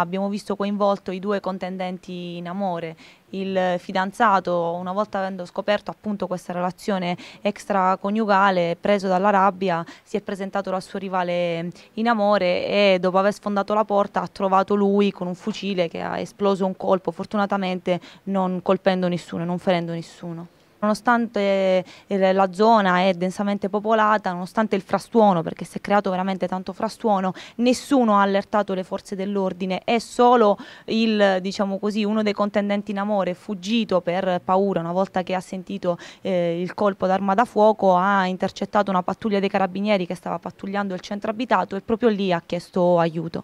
Abbiamo visto coinvolto i due contendenti in amore, il fidanzato una volta avendo scoperto appunto questa relazione extraconiugale preso dalla rabbia si è presentato al suo rivale in amore e dopo aver sfondato la porta ha trovato lui con un fucile che ha esploso un colpo fortunatamente non colpendo nessuno non ferendo nessuno. Nonostante eh, la zona è densamente popolata, nonostante il frastuono, perché si è creato veramente tanto frastuono, nessuno ha allertato le forze dell'ordine, è solo il, diciamo così, uno dei contendenti in amore fuggito per paura una volta che ha sentito eh, il colpo d'arma da fuoco, ha intercettato una pattuglia dei carabinieri che stava pattugliando il centro abitato e proprio lì ha chiesto aiuto.